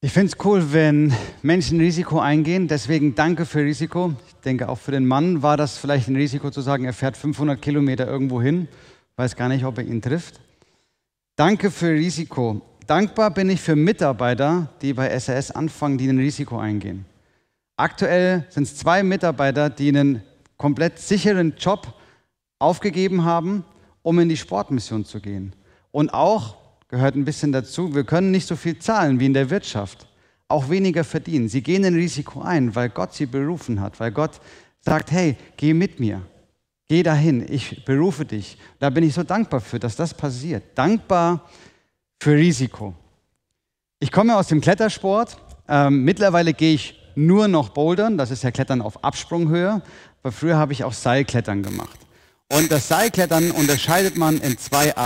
Ich finde es cool, wenn Menschen Risiko eingehen. Deswegen danke für Risiko. Ich denke, auch für den Mann war das vielleicht ein Risiko zu sagen, er fährt 500 Kilometer irgendwo hin, weiß gar nicht, ob er ihn trifft. Danke für Risiko. Dankbar bin ich für Mitarbeiter, die bei SAS anfangen, die ein Risiko eingehen. Aktuell sind es zwei Mitarbeiter, die einen komplett sicheren Job aufgegeben haben, um in die Sportmission zu gehen. Und auch gehört ein bisschen dazu. Wir können nicht so viel zahlen wie in der Wirtschaft, auch weniger verdienen. Sie gehen ein Risiko ein, weil Gott sie berufen hat, weil Gott sagt, hey, geh mit mir, geh dahin, ich berufe dich. Da bin ich so dankbar für, dass das passiert. Dankbar für Risiko. Ich komme aus dem Klettersport. Ähm, mittlerweile gehe ich nur noch Bouldern, das ist ja Klettern auf Absprunghöhe, aber früher habe ich auch Seilklettern gemacht. Und das Seilklettern unterscheidet man in zwei Arten.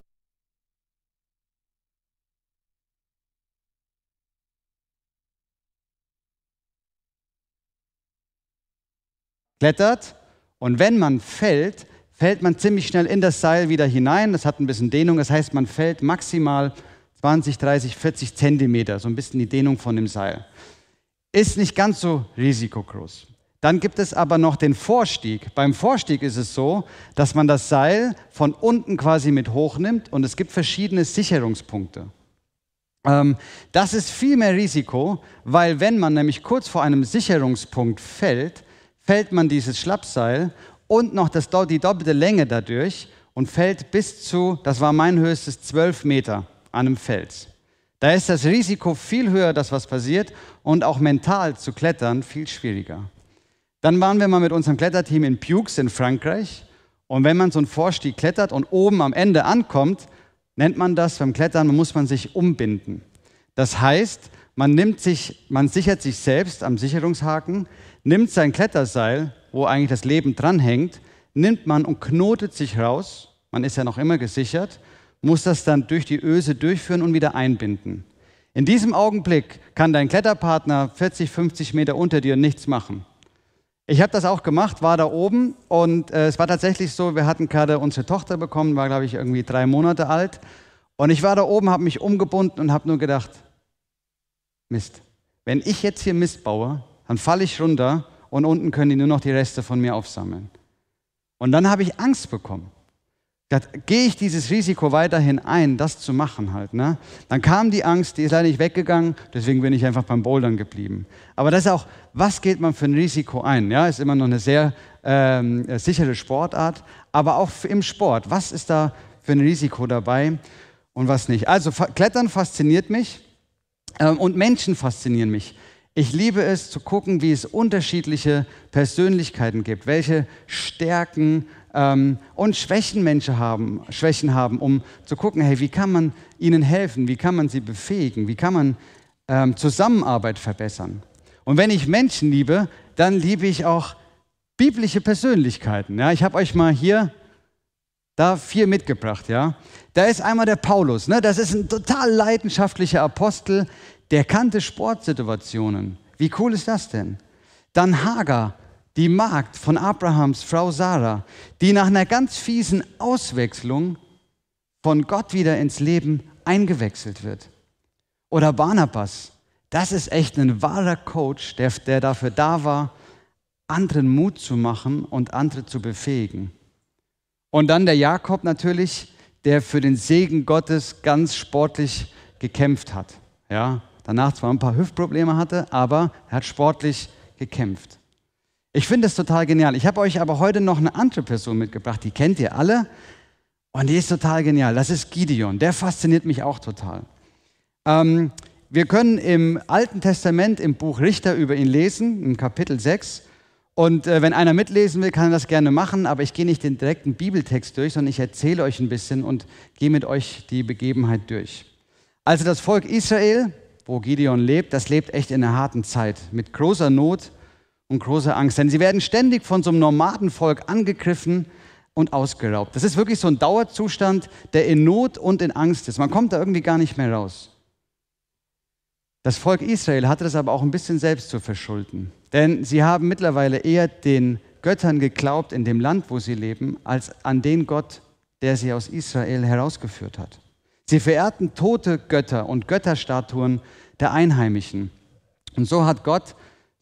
klettert und wenn man fällt, fällt man ziemlich schnell in das Seil wieder hinein. Das hat ein bisschen Dehnung, das heißt, man fällt maximal 20, 30, 40 Zentimeter, so ein bisschen die Dehnung von dem Seil. Ist nicht ganz so risikogroß. Dann gibt es aber noch den Vorstieg. Beim Vorstieg ist es so, dass man das Seil von unten quasi mit hochnimmt und es gibt verschiedene Sicherungspunkte. Ähm, das ist viel mehr Risiko, weil wenn man nämlich kurz vor einem Sicherungspunkt fällt, fällt man dieses Schlappseil und noch das, die doppelte Länge dadurch und fällt bis zu, das war mein höchstes, 12 Meter an einem Fels. Da ist das Risiko viel höher, dass was passiert und auch mental zu klettern viel schwieriger. Dann waren wir mal mit unserem Kletterteam in Puges in Frankreich und wenn man so einen Vorstieg klettert und oben am Ende ankommt, nennt man das beim Klettern, muss man sich umbinden. Das heißt, man, nimmt sich, man sichert sich selbst am Sicherungshaken, nimmt sein Kletterseil, wo eigentlich das Leben dranhängt, nimmt man und knotet sich raus, man ist ja noch immer gesichert, muss das dann durch die Öse durchführen und wieder einbinden. In diesem Augenblick kann dein Kletterpartner 40, 50 Meter unter dir nichts machen. Ich habe das auch gemacht, war da oben und äh, es war tatsächlich so, wir hatten gerade unsere Tochter bekommen, war glaube ich irgendwie drei Monate alt und ich war da oben, habe mich umgebunden und habe nur gedacht, Mist. Wenn ich jetzt hier Mist baue, dann falle ich runter und unten können die nur noch die Reste von mir aufsammeln. Und dann habe ich Angst bekommen. Gehe ich dieses Risiko weiterhin ein, das zu machen halt. Ne? Dann kam die Angst, die ist leider nicht weggegangen, deswegen bin ich einfach beim Bouldern geblieben. Aber das ist auch, was geht man für ein Risiko ein? Ja, ist immer noch eine sehr ähm, sichere Sportart, aber auch im Sport. Was ist da für ein Risiko dabei und was nicht? Also Klettern fasziniert mich ähm, und Menschen faszinieren mich. Ich liebe es zu gucken, wie es unterschiedliche Persönlichkeiten gibt, welche Stärken ähm, und Schwächen Menschen haben, Schwächen haben, um zu gucken, hey, wie kann man ihnen helfen, wie kann man sie befähigen, wie kann man ähm, Zusammenarbeit verbessern. Und wenn ich Menschen liebe, dann liebe ich auch biblische Persönlichkeiten. Ja, ich habe euch mal hier da vier mitgebracht, ja. Da ist einmal der Paulus, ne? das ist ein total leidenschaftlicher Apostel, der kannte Sportsituationen. Wie cool ist das denn? Dann Hagar, die Magd von Abrahams Frau Sarah, die nach einer ganz fiesen Auswechslung von Gott wieder ins Leben eingewechselt wird. Oder Barnabas, das ist echt ein wahrer Coach, der, der dafür da war, anderen Mut zu machen und andere zu befähigen. Und dann der Jakob natürlich, der für den Segen Gottes ganz sportlich gekämpft hat. Ja, danach zwar ein paar Hüftprobleme hatte, aber er hat sportlich gekämpft. Ich finde es total genial. Ich habe euch aber heute noch eine andere Person mitgebracht, die kennt ihr alle und die ist total genial. Das ist Gideon. Der fasziniert mich auch total. Ähm, wir können im Alten Testament im Buch Richter über ihn lesen, im Kapitel 6. Und äh, wenn einer mitlesen will, kann er das gerne machen, aber ich gehe nicht den direkten Bibeltext durch, sondern ich erzähle euch ein bisschen und gehe mit euch die Begebenheit durch. Also das Volk Israel, wo Gideon lebt, das lebt echt in einer harten Zeit mit großer Not und großer Angst, denn sie werden ständig von so einem Nomadenvolk angegriffen und ausgeraubt. Das ist wirklich so ein Dauerzustand, der in Not und in Angst ist. Man kommt da irgendwie gar nicht mehr raus. Das Volk Israel hatte das aber auch ein bisschen selbst zu verschulden. Denn sie haben mittlerweile eher den Göttern geglaubt in dem Land, wo sie leben, als an den Gott, der sie aus Israel herausgeführt hat. Sie verehrten tote Götter und Götterstatuen der Einheimischen. Und so hat Gott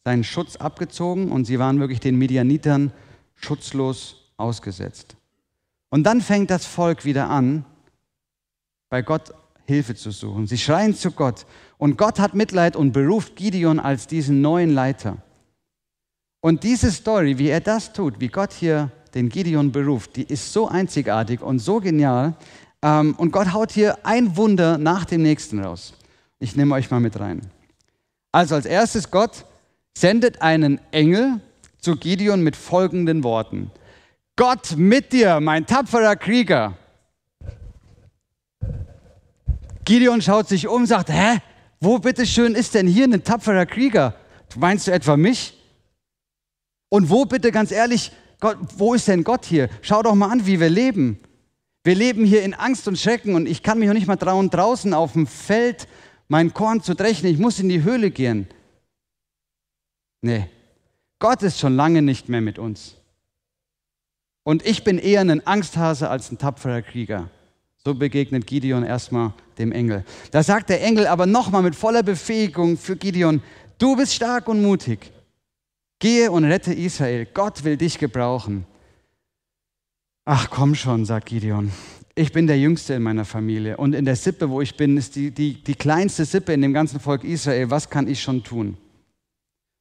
seinen Schutz abgezogen und sie waren wirklich den Midianitern schutzlos ausgesetzt. Und dann fängt das Volk wieder an, bei Gott Hilfe zu suchen. Sie schreien zu Gott. Und Gott hat Mitleid und beruft Gideon als diesen neuen Leiter. Und diese Story, wie er das tut, wie Gott hier den Gideon beruft, die ist so einzigartig und so genial. Ähm, und Gott haut hier ein Wunder nach dem nächsten raus. Ich nehme euch mal mit rein. Also als erstes, Gott sendet einen Engel zu Gideon mit folgenden Worten. Gott mit dir, mein tapferer Krieger. Gideon schaut sich um, und sagt, hä, wo bitteschön ist denn hier ein tapferer Krieger? Meinst du etwa mich? Und wo bitte ganz ehrlich, Gott, wo ist denn Gott hier? Schau doch mal an, wie wir leben. Wir leben hier in Angst und Schrecken und ich kann mich noch nicht mal trauen, draußen auf dem Feld mein Korn zu drechen. Ich muss in die Höhle gehen. Nee, Gott ist schon lange nicht mehr mit uns. Und ich bin eher ein Angsthase als ein tapferer Krieger. So begegnet Gideon erstmal dem Engel. Da sagt der Engel aber nochmal mit voller Befähigung für Gideon, du bist stark und mutig. Gehe und rette Israel. Gott will dich gebrauchen. Ach komm schon, sagt Gideon. Ich bin der Jüngste in meiner Familie und in der Sippe, wo ich bin, ist die, die, die kleinste Sippe in dem ganzen Volk Israel. Was kann ich schon tun?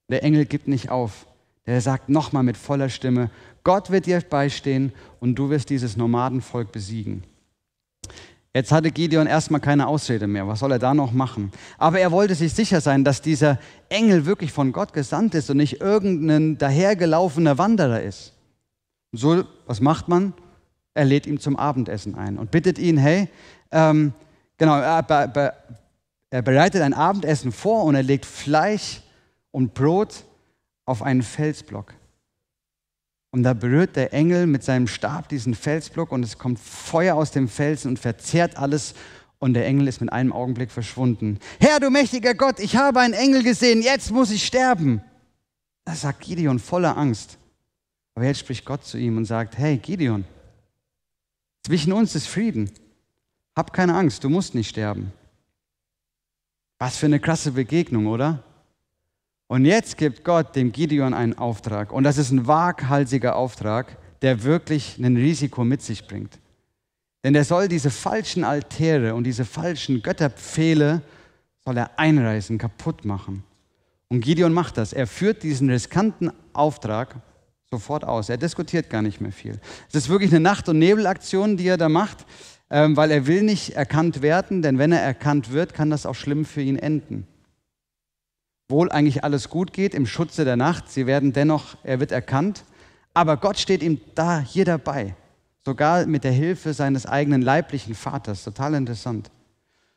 Der Engel gibt nicht auf. Der sagt nochmal mit voller Stimme, Gott wird dir beistehen und du wirst dieses Nomadenvolk besiegen. Jetzt hatte Gideon erstmal keine Ausrede mehr. Was soll er da noch machen? Aber er wollte sich sicher sein, dass dieser Engel wirklich von Gott gesandt ist und nicht irgendein dahergelaufener Wanderer ist. so, was macht man? Er lädt ihn zum Abendessen ein und bittet ihn, hey, ähm, genau, er, be, er bereitet ein Abendessen vor und er legt Fleisch und Brot auf einen Felsblock. Und da berührt der Engel mit seinem Stab diesen Felsblock und es kommt Feuer aus dem Felsen und verzehrt alles. Und der Engel ist mit einem Augenblick verschwunden. Herr, du mächtiger Gott, ich habe einen Engel gesehen, jetzt muss ich sterben. Das sagt Gideon voller Angst. Aber jetzt spricht Gott zu ihm und sagt, hey Gideon, zwischen uns ist Frieden. Hab keine Angst, du musst nicht sterben. Was für eine krasse Begegnung, oder? Und jetzt gibt Gott dem Gideon einen Auftrag. Und das ist ein waghalsiger Auftrag, der wirklich ein Risiko mit sich bringt. Denn er soll diese falschen Altäre und diese falschen Götterpfähle soll er einreißen, kaputt machen. Und Gideon macht das. Er führt diesen riskanten Auftrag sofort aus. Er diskutiert gar nicht mehr viel. Es ist wirklich eine Nacht- und Nebelaktion, die er da macht, ähm, weil er will nicht erkannt werden, denn wenn er erkannt wird, kann das auch schlimm für ihn enden obwohl eigentlich alles gut geht im Schutze der Nacht. Sie werden dennoch, er wird erkannt. Aber Gott steht ihm da hier dabei, sogar mit der Hilfe seines eigenen leiblichen Vaters. Total interessant.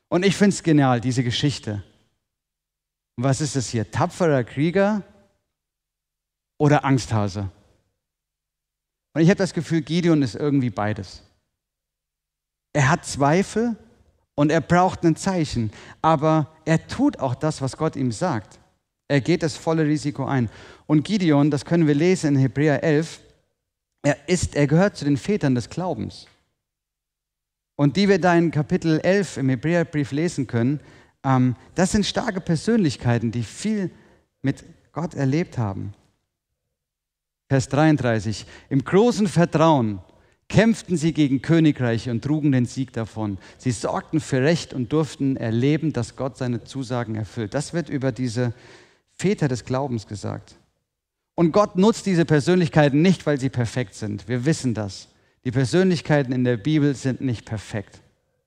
Und ich finde es genial, diese Geschichte. was ist es hier? Tapferer Krieger oder Angsthase? Und ich habe das Gefühl, Gideon ist irgendwie beides. Er hat Zweifel und er braucht ein Zeichen, aber er tut auch das, was Gott ihm sagt. Er geht das volle Risiko ein. Und Gideon, das können wir lesen in Hebräer 11, er, ist, er gehört zu den Vätern des Glaubens. Und die wir da in Kapitel 11 im Hebräerbrief lesen können, ähm, das sind starke Persönlichkeiten, die viel mit Gott erlebt haben. Vers 33. Im großen Vertrauen kämpften sie gegen Königreiche und trugen den Sieg davon. Sie sorgten für Recht und durften erleben, dass Gott seine Zusagen erfüllt. Das wird über diese Väter des Glaubens gesagt. Und Gott nutzt diese Persönlichkeiten nicht, weil sie perfekt sind. Wir wissen das. Die Persönlichkeiten in der Bibel sind nicht perfekt,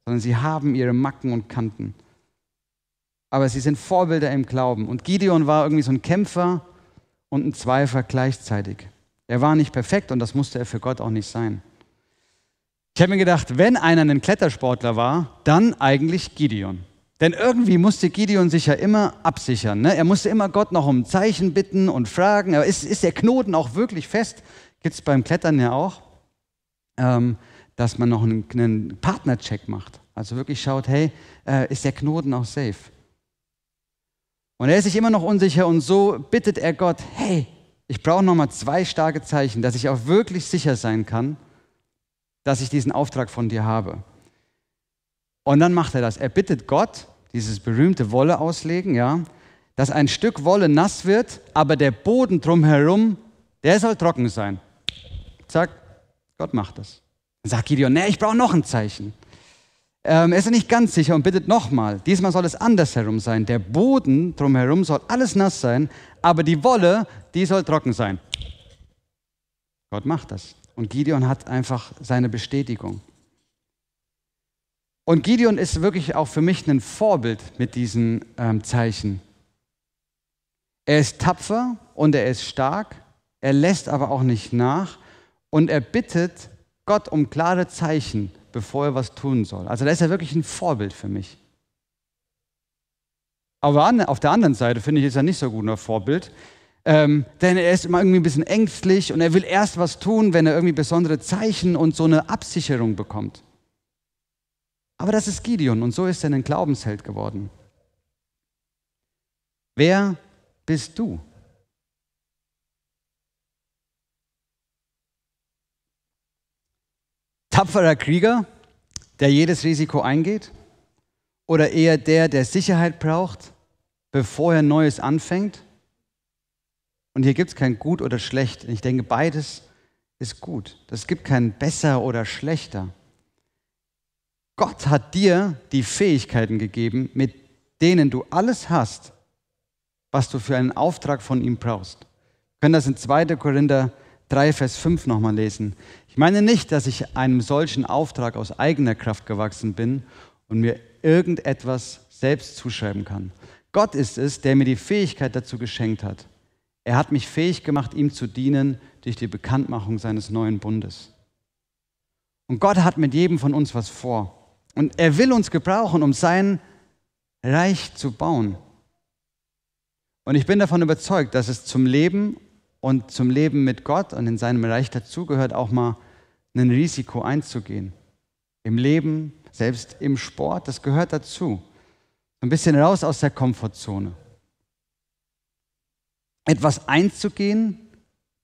sondern sie haben ihre Macken und Kanten. Aber sie sind Vorbilder im Glauben. Und Gideon war irgendwie so ein Kämpfer und ein Zweifler gleichzeitig. Er war nicht perfekt und das musste er für Gott auch nicht sein. Ich habe mir gedacht, wenn einer ein Klettersportler war, dann eigentlich Gideon. Denn irgendwie musste Gideon sich ja immer absichern. Ne? Er musste immer Gott noch um Zeichen bitten und fragen. Aber ist, ist der Knoten auch wirklich fest? Gibt es beim Klettern ja auch, ähm, dass man noch einen, einen Partnercheck macht. Also wirklich schaut, hey, äh, ist der Knoten auch safe? Und er ist sich immer noch unsicher und so bittet er Gott, hey, ich brauche nochmal zwei starke Zeichen, dass ich auch wirklich sicher sein kann, dass ich diesen Auftrag von dir habe. Und dann macht er das. Er bittet Gott, dieses berühmte Wolle auslegen, ja, dass ein Stück Wolle nass wird, aber der Boden drumherum, der soll trocken sein. Zack, Gott macht das. sagt Gideon, nee, ich brauche noch ein Zeichen. Ähm, er ist nicht ganz sicher und bittet nochmal. Diesmal soll es andersherum sein. Der Boden drumherum soll alles nass sein, aber die Wolle, die soll trocken sein. Gott macht das. Und Gideon hat einfach seine Bestätigung. Und Gideon ist wirklich auch für mich ein Vorbild mit diesen ähm, Zeichen. Er ist tapfer und er ist stark, er lässt aber auch nicht nach und er bittet Gott um klare Zeichen, bevor er was tun soll. Also da ist er wirklich ein Vorbild für mich. Aber auf der anderen Seite finde ich, ist er nicht so gut ein Vorbild, ähm, denn er ist immer irgendwie ein bisschen ängstlich und er will erst was tun, wenn er irgendwie besondere Zeichen und so eine Absicherung bekommt. Aber das ist Gideon und so ist er ein Glaubensheld geworden. Wer bist du? Tapferer Krieger, der jedes Risiko eingeht? Oder eher der, der Sicherheit braucht, bevor er Neues anfängt? Und hier gibt es kein Gut oder Schlecht. Ich denke, beides ist gut. Es gibt kein Besser oder Schlechter. Gott hat dir die Fähigkeiten gegeben, mit denen du alles hast, was du für einen Auftrag von ihm brauchst. Wir können das in 2. Korinther 3, Vers 5 nochmal lesen. Ich meine nicht, dass ich einem solchen Auftrag aus eigener Kraft gewachsen bin und mir irgendetwas selbst zuschreiben kann. Gott ist es, der mir die Fähigkeit dazu geschenkt hat. Er hat mich fähig gemacht, ihm zu dienen durch die Bekanntmachung seines neuen Bundes. Und Gott hat mit jedem von uns was vor. Und er will uns gebrauchen, um sein Reich zu bauen. Und ich bin davon überzeugt, dass es zum Leben und zum Leben mit Gott und in seinem Reich dazugehört, auch mal ein Risiko einzugehen. Im Leben, selbst im Sport, das gehört dazu. Ein bisschen raus aus der Komfortzone. Etwas einzugehen,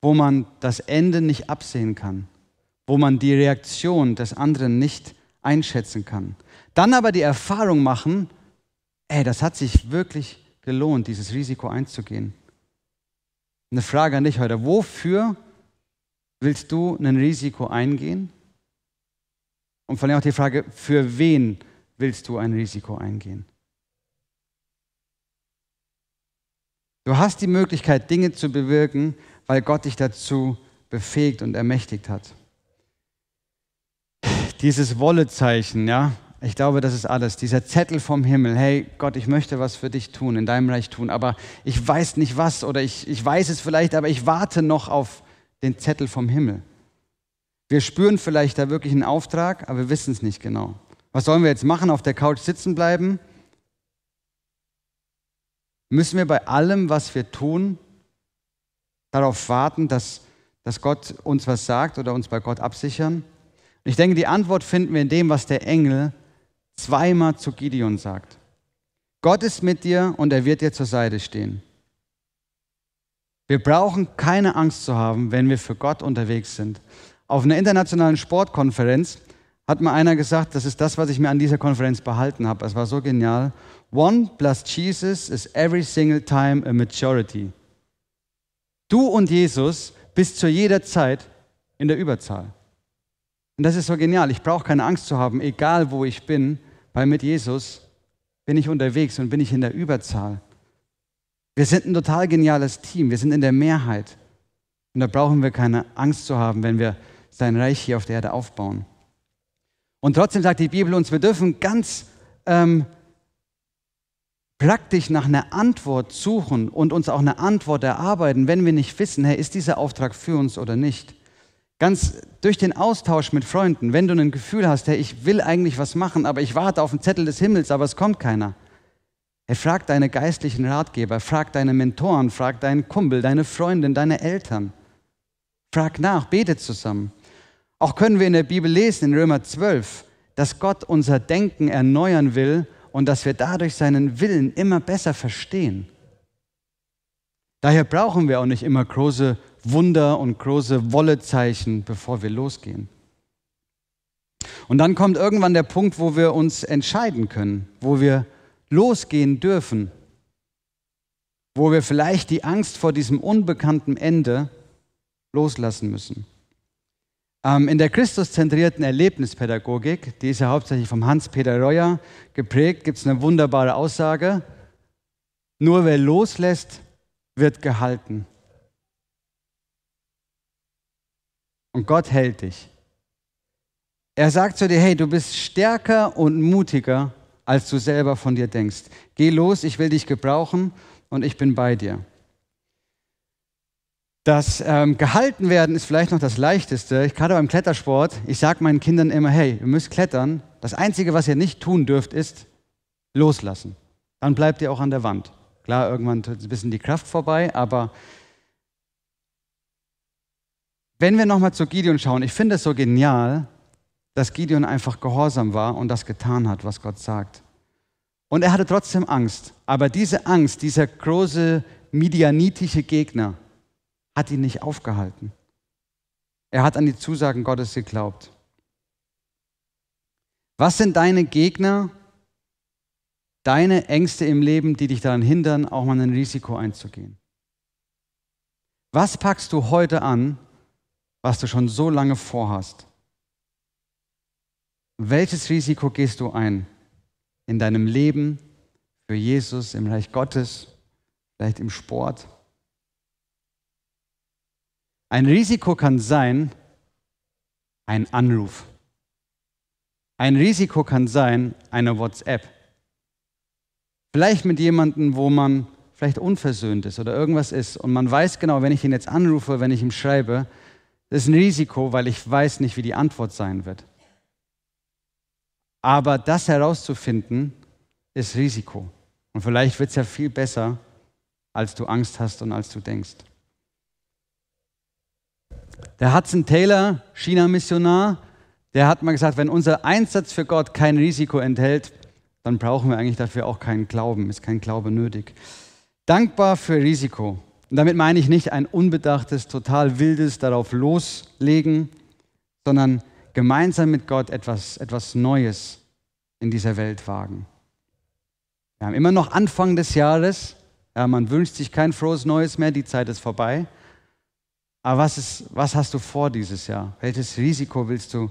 wo man das Ende nicht absehen kann, wo man die Reaktion des anderen nicht einschätzen kann. Dann aber die Erfahrung machen, ey, das hat sich wirklich gelohnt, dieses Risiko einzugehen. Eine Frage an dich heute, wofür willst du ein Risiko eingehen? Und vor allem auch die Frage, für wen willst du ein Risiko eingehen? Du hast die Möglichkeit, Dinge zu bewirken, weil Gott dich dazu befähigt und ermächtigt hat. Dieses Wollezeichen, ja, ich glaube, das ist alles. Dieser Zettel vom Himmel, hey Gott, ich möchte was für dich tun, in deinem Reich tun, aber ich weiß nicht was oder ich, ich weiß es vielleicht, aber ich warte noch auf den Zettel vom Himmel. Wir spüren vielleicht da wirklich einen Auftrag, aber wir wissen es nicht genau. Was sollen wir jetzt machen? Auf der Couch sitzen bleiben? Müssen wir bei allem, was wir tun, darauf warten, dass, dass Gott uns was sagt oder uns bei Gott absichern? ich denke, die Antwort finden wir in dem, was der Engel zweimal zu Gideon sagt. Gott ist mit dir und er wird dir zur Seite stehen. Wir brauchen keine Angst zu haben, wenn wir für Gott unterwegs sind. Auf einer internationalen Sportkonferenz hat mir einer gesagt, das ist das, was ich mir an dieser Konferenz behalten habe. Es war so genial. One plus Jesus is every single time a majority. Du und Jesus bist zu jeder Zeit in der Überzahl. Und das ist so genial. Ich brauche keine Angst zu haben, egal wo ich bin, weil mit Jesus bin ich unterwegs und bin ich in der Überzahl. Wir sind ein total geniales Team. Wir sind in der Mehrheit. Und da brauchen wir keine Angst zu haben, wenn wir sein Reich hier auf der Erde aufbauen. Und trotzdem sagt die Bibel uns, wir dürfen ganz ähm, praktisch nach einer Antwort suchen und uns auch eine Antwort erarbeiten, wenn wir nicht wissen, hey, ist dieser Auftrag für uns oder nicht. Ganz durch den Austausch mit Freunden, wenn du ein Gefühl hast, hey, ich will eigentlich was machen, aber ich warte auf den Zettel des Himmels, aber es kommt keiner. Hey, frag deine geistlichen Ratgeber, frag deine Mentoren, frag deinen Kumpel, deine Freundin, deine Eltern. Frag nach, bete zusammen. Auch können wir in der Bibel lesen, in Römer 12, dass Gott unser Denken erneuern will und dass wir dadurch seinen Willen immer besser verstehen. Daher brauchen wir auch nicht immer große Wunder und große Wollezeichen, bevor wir losgehen. Und dann kommt irgendwann der Punkt, wo wir uns entscheiden können, wo wir losgehen dürfen, wo wir vielleicht die Angst vor diesem unbekannten Ende loslassen müssen. Ähm, in der christuszentrierten Erlebnispädagogik, die ist ja hauptsächlich vom Hans-Peter Reuer geprägt, gibt es eine wunderbare Aussage, nur wer loslässt, wird gehalten. Und Gott hält dich. Er sagt zu dir, hey, du bist stärker und mutiger, als du selber von dir denkst. Geh los, ich will dich gebrauchen und ich bin bei dir. Das ähm, Gehaltenwerden ist vielleicht noch das Leichteste. Ich, gerade beim Klettersport, ich sage meinen Kindern immer, hey, ihr müsst klettern. Das Einzige, was ihr nicht tun dürft, ist loslassen. Dann bleibt ihr auch an der Wand. Klar, irgendwann ist ein bisschen die Kraft vorbei, aber wenn wir nochmal zu Gideon schauen, ich finde es so genial, dass Gideon einfach gehorsam war und das getan hat, was Gott sagt. Und er hatte trotzdem Angst. Aber diese Angst, dieser große midianitische Gegner, hat ihn nicht aufgehalten. Er hat an die Zusagen Gottes geglaubt. Was sind deine Gegner, deine Ängste im Leben, die dich daran hindern, auch mal ein Risiko einzugehen? Was packst du heute an, was du schon so lange vorhast? Welches Risiko gehst du ein in deinem Leben, für Jesus, im Reich Gottes, vielleicht im Sport? Ein Risiko kann sein, ein Anruf. Ein Risiko kann sein, eine WhatsApp. Vielleicht mit jemandem, wo man vielleicht unversöhnt ist oder irgendwas ist und man weiß genau, wenn ich ihn jetzt anrufe, wenn ich ihm schreibe, das ist ein Risiko, weil ich weiß nicht, wie die Antwort sein wird. Aber das herauszufinden, ist Risiko. Und vielleicht wird es ja viel besser, als du Angst hast und als du denkst. Der Hudson Taylor, China-Missionar, der hat mal gesagt, wenn unser Einsatz für Gott kein Risiko enthält, dann brauchen wir eigentlich dafür auch keinen Glauben, ist kein Glaube nötig. Dankbar für Risiko. Und damit meine ich nicht ein unbedachtes, total wildes darauf loslegen, sondern gemeinsam mit Gott etwas, etwas Neues in dieser Welt wagen. Wir haben immer noch Anfang des Jahres. Ja, man wünscht sich kein frohes Neues mehr, die Zeit ist vorbei. Aber was, ist, was hast du vor dieses Jahr? Welches Risiko willst du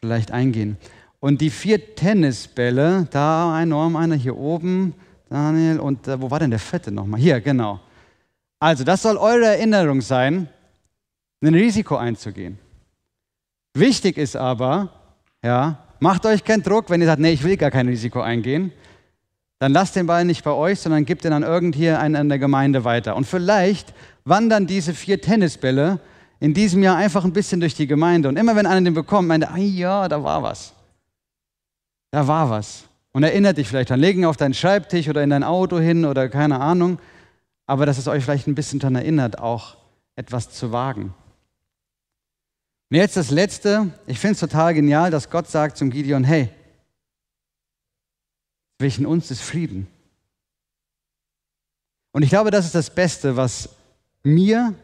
vielleicht eingehen? Und die vier Tennisbälle, da ein Norm, einer hier oben, Daniel, und äh, wo war denn der vierte nochmal? Hier, genau. Also, das soll eure Erinnerung sein, ein Risiko einzugehen. Wichtig ist aber, ja, macht euch keinen Druck, wenn ihr sagt, nee, ich will gar kein Risiko eingehen. Dann lasst den Ball nicht bei euch, sondern gebt ihn an irgendjemanden in der Gemeinde weiter. Und vielleicht wandern diese vier Tennisbälle in diesem Jahr einfach ein bisschen durch die Gemeinde. Und immer wenn einer den bekommt, meint er, ah ja, da war was. Da war was. Und erinnert dich vielleicht an, Legen auf deinen Schreibtisch oder in dein Auto hin oder keine Ahnung aber dass es euch vielleicht ein bisschen daran erinnert, auch etwas zu wagen. Und jetzt das Letzte. Ich finde es total genial, dass Gott sagt zum Gideon, hey, zwischen uns ist Frieden. Und ich glaube, das ist das Beste, was mir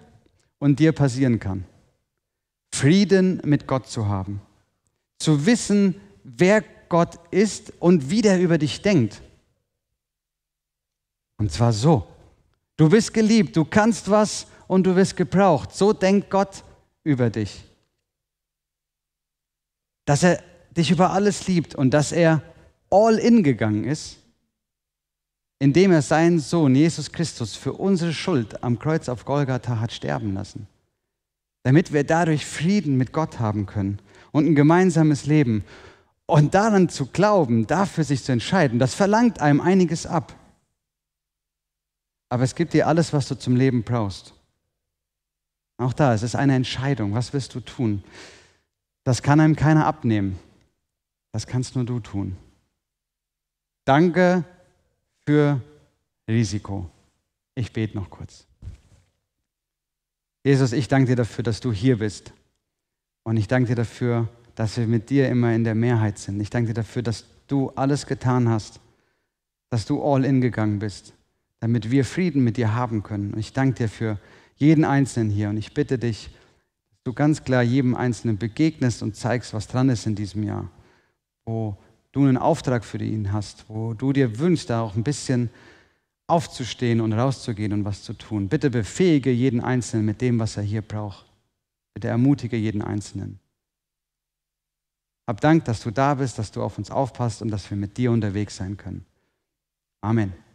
und dir passieren kann. Frieden mit Gott zu haben. Zu wissen, wer Gott ist und wie der über dich denkt. Und zwar so. Du bist geliebt, du kannst was und du wirst gebraucht. So denkt Gott über dich. Dass er dich über alles liebt und dass er all in gegangen ist, indem er seinen Sohn Jesus Christus für unsere Schuld am Kreuz auf Golgatha hat sterben lassen, damit wir dadurch Frieden mit Gott haben können und ein gemeinsames Leben. Und daran zu glauben, dafür sich zu entscheiden, das verlangt einem einiges ab. Aber es gibt dir alles, was du zum Leben brauchst. Auch da, es ist eine Entscheidung. Was willst du tun? Das kann einem keiner abnehmen. Das kannst nur du tun. Danke für Risiko. Ich bete noch kurz. Jesus, ich danke dir dafür, dass du hier bist. Und ich danke dir dafür, dass wir mit dir immer in der Mehrheit sind. Ich danke dir dafür, dass du alles getan hast, dass du all in gegangen bist damit wir Frieden mit dir haben können. Und ich danke dir für jeden Einzelnen hier und ich bitte dich, dass du ganz klar jedem Einzelnen begegnest und zeigst, was dran ist in diesem Jahr, wo du einen Auftrag für ihn hast, wo du dir wünschst, da auch ein bisschen aufzustehen und rauszugehen und was zu tun. Bitte befähige jeden Einzelnen mit dem, was er hier braucht. Bitte ermutige jeden Einzelnen. Hab Dank, dass du da bist, dass du auf uns aufpasst und dass wir mit dir unterwegs sein können. Amen.